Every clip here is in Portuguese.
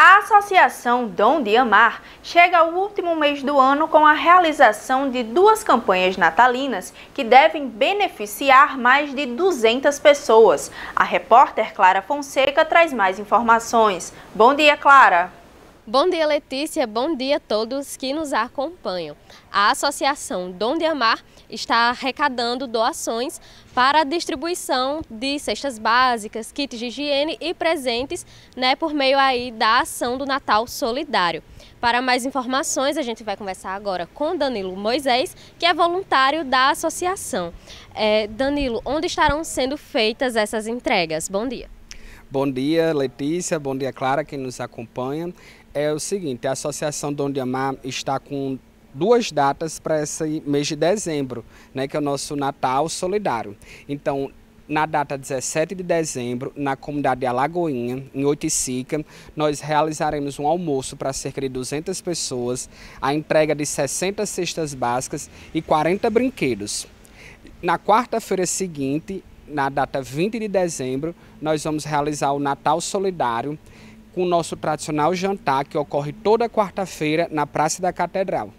A Associação Dom de Amar chega ao último mês do ano com a realização de duas campanhas natalinas que devem beneficiar mais de 200 pessoas. A repórter Clara Fonseca traz mais informações. Bom dia, Clara! Bom dia, Letícia. Bom dia a todos que nos acompanham. A Associação Dom de Amar está arrecadando doações para a distribuição de cestas básicas, kits de higiene e presentes né, por meio aí da ação do Natal Solidário. Para mais informações, a gente vai conversar agora com Danilo Moisés, que é voluntário da associação. É, Danilo, onde estarão sendo feitas essas entregas? Bom dia. Bom dia, Letícia. Bom dia, Clara, quem nos acompanha. É o seguinte, a Associação Dom de Amar está com duas datas para esse mês de dezembro, né, que é o nosso Natal Solidário. Então, na data 17 de dezembro, na comunidade de Alagoinha, em Oiticica, nós realizaremos um almoço para cerca de 200 pessoas, a entrega de 60 cestas básicas e 40 brinquedos. Na quarta-feira seguinte, na data 20 de dezembro, nós vamos realizar o Natal Solidário com o nosso tradicional jantar que ocorre toda quarta-feira na Praça da Catedral.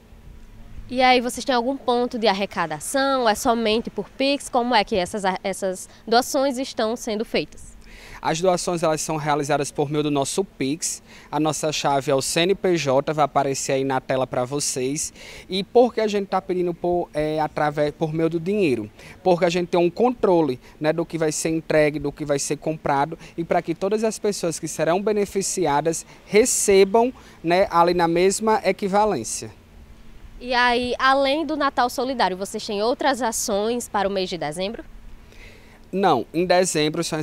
E aí, vocês têm algum ponto de arrecadação? É somente por Pix? Como é que essas, essas doações estão sendo feitas? As doações elas são realizadas por meio do nosso Pix. A nossa chave é o CNPJ, vai aparecer aí na tela para vocês. E por que a gente está pedindo por, é, através, por meio do dinheiro? Porque a gente tem um controle né, do que vai ser entregue, do que vai ser comprado e para que todas as pessoas que serão beneficiadas recebam né, ali na mesma equivalência. E aí, além do Natal Solidário, vocês têm outras ações para o mês de dezembro? Não, em dezembro são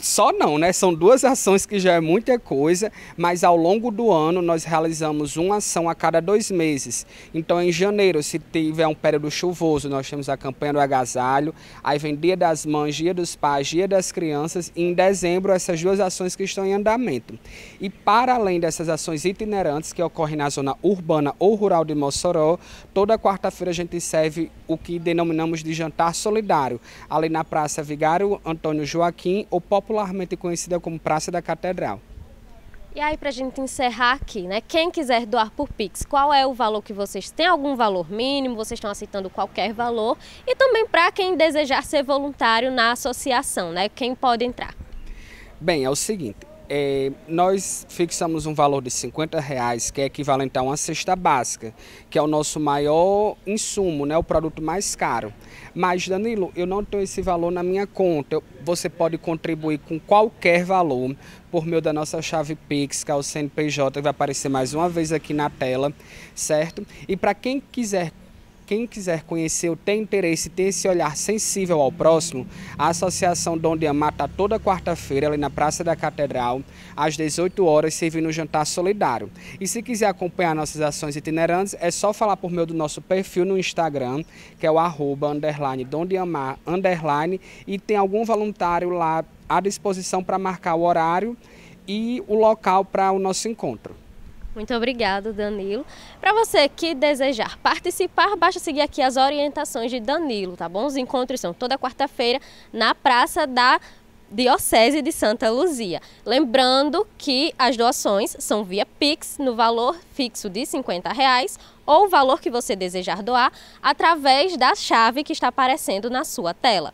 só não, né? São duas ações que já é muita coisa, mas ao longo do ano nós realizamos uma ação a cada dois meses. Então, em janeiro, se tiver um período chuvoso, nós temos a campanha do agasalho, aí vem dia das mães, dia dos pais, dia das crianças, e em dezembro, essas duas ações que estão em andamento. E para além dessas ações itinerantes que ocorrem na zona urbana ou rural de Mossoró, toda quarta-feira a gente serve o que denominamos de jantar solidário, ali na Praça Vigário Antônio Joaquim ou Popular popularmente conhecida como Praça da Catedral. E aí, para a gente encerrar aqui, né? Quem quiser doar por Pix, qual é o valor que vocês têm? Algum valor mínimo? Vocês estão aceitando qualquer valor? E também para quem desejar ser voluntário na associação, né? Quem pode entrar? Bem, é o seguinte: é, nós fixamos um valor de 50 reais, que é equivalente a uma cesta básica, que é o nosso maior insumo, né, o produto mais caro. Mas, Danilo, eu não tenho esse valor na minha conta. você pode contribuir com qualquer valor por meio da nossa chave Pix, que é o CNPJ, que vai aparecer mais uma vez aqui na tela, certo? E para quem quiser quem quiser conhecer ou tem interesse, ter esse olhar sensível ao próximo, a Associação Dom de está toda quarta-feira, ali na Praça da Catedral, às 18 horas, servindo um jantar solidário. E se quiser acompanhar nossas ações itinerantes, é só falar por meio do nosso perfil no Instagram, que é o arroba, underline, Dom de Amar, underline, e tem algum voluntário lá à disposição para marcar o horário e o local para o nosso encontro. Muito obrigado, Danilo. Para você que desejar participar, basta seguir aqui as orientações de Danilo, tá bom? Os encontros são toda quarta-feira na Praça da Diocese de Santa Luzia. Lembrando que as doações são via Pix no valor fixo de R$ reais, ou o valor que você desejar doar através da chave que está aparecendo na sua tela.